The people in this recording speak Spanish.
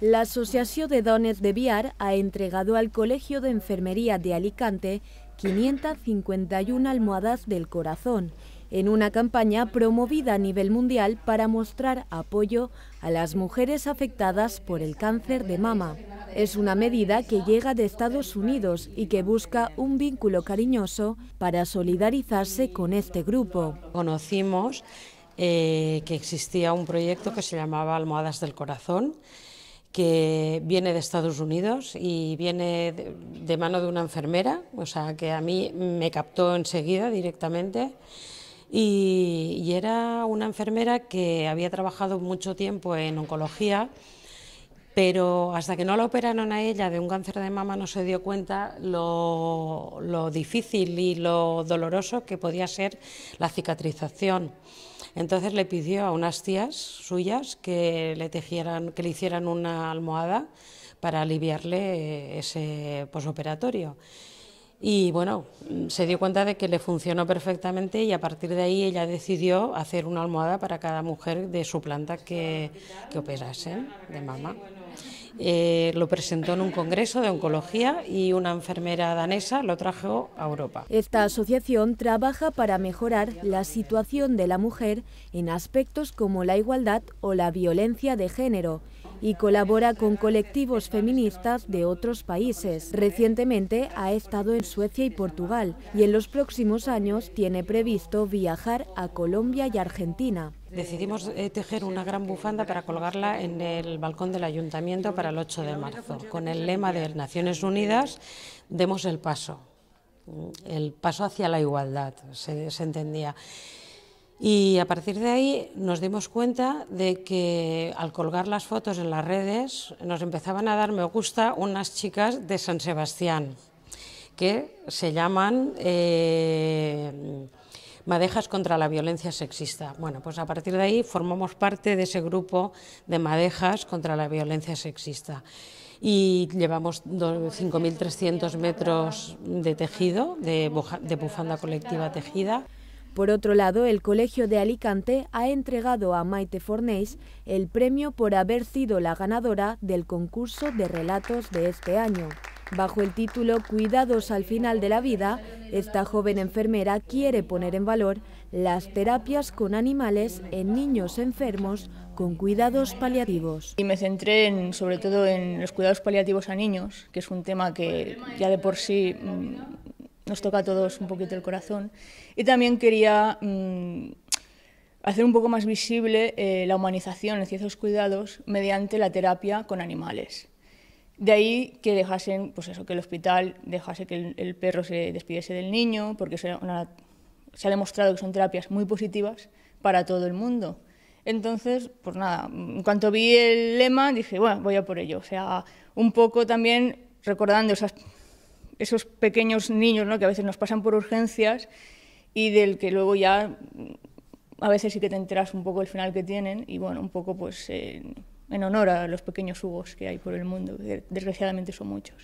La Asociación de Dones de Biar ha entregado al Colegio de Enfermería de Alicante 551 almohadas del corazón en una campaña promovida a nivel mundial para mostrar apoyo a las mujeres afectadas por el cáncer de mama. Es una medida que llega de Estados Unidos y que busca un vínculo cariñoso para solidarizarse con este grupo. Conocimos eh, que existía un proyecto que se llamaba Almohadas del Corazón, que viene de Estados Unidos y viene de, mano de una enfermera, o sea, que a mí me captó enseguida directamente. y, era una enfermera que había trabajado mucho tiempo en oncología pero hasta que no la operaron a ella de un cáncer de mama no se dio cuenta lo, difícil y lo doloroso que podía ser la cicatrización. Entonces le pidió a unas tías suyas que le que le hicieran una almohada para aliviarle eh, ese posoperatorio y bueno, se dio cuenta de que le funcionó perfectamente y a partir de ahí ella decidió hacer una almohada para cada mujer de su planta que, que operase de mama. Eh, lo presentó en un congreso de oncología y una enfermera danesa lo trajo a Europa. Esta asociación trabaja para mejorar la situación de la mujer en aspectos como la igualdad o la violencia de género y colabora con colectivos feministas de otros países. Recientemente ha estado en Suecia y Portugal y en los próximos años tiene previsto viajar a Colombia y Argentina. Decidimos eh, tejer una gran bufanda para colgarla en el balcón del ayuntamiento para el 8 de marzo, con el lema de Naciones Unidas, demos el paso, el paso hacia la igualdad, se, se entendía. Y a partir de ahí nos dimos cuenta de que al colgar las fotos en las redes nos empezaban a dar me gusta unas chicas de San Sebastián que se llaman eh, Madejas contra la Violencia Sexista. Bueno, pues a partir de ahí formamos parte de ese grupo de Madejas contra la Violencia Sexista y llevamos 5.300 metros de tejido, de bufanda colectiva tejida. Por otro lado, el Colegio de Alicante ha entregado a Maite Fornés el premio por haber sido la ganadora del concurso de relatos de este año. Bajo el título Cuidados al final de la vida, esta joven enfermera quiere poner en valor las terapias con animales en niños enfermos con cuidados paliativos. Y me centré sobre todo en los cuidados paliativos a niños, que es un tema que ya de por sí mm, nos toca a todos un poquito el corazón. Y también quería mm, hacer un poco más visible eh, la humanización en ciertos cuidados mediante la terapia con animales. De ahí que dejasen, pues eso, que el hospital dejase que el, perro se despidiese del niño, porque se ha demostrado que son terapias muy positivas para todo el mundo. Entonces, pues nada, en cuanto vi el lema dije, bueno, voy a por ello. O sea, un poco también recordando esas esos pequeños niños ¿no? que a veces nos pasan por urgencias y del que luego ya mm, a veces sí que te enteras un poco el final que tienen y bueno, un poco pues en honor a los pequeños Hugos que hay por el mundo, que desgraciadamente son muchos.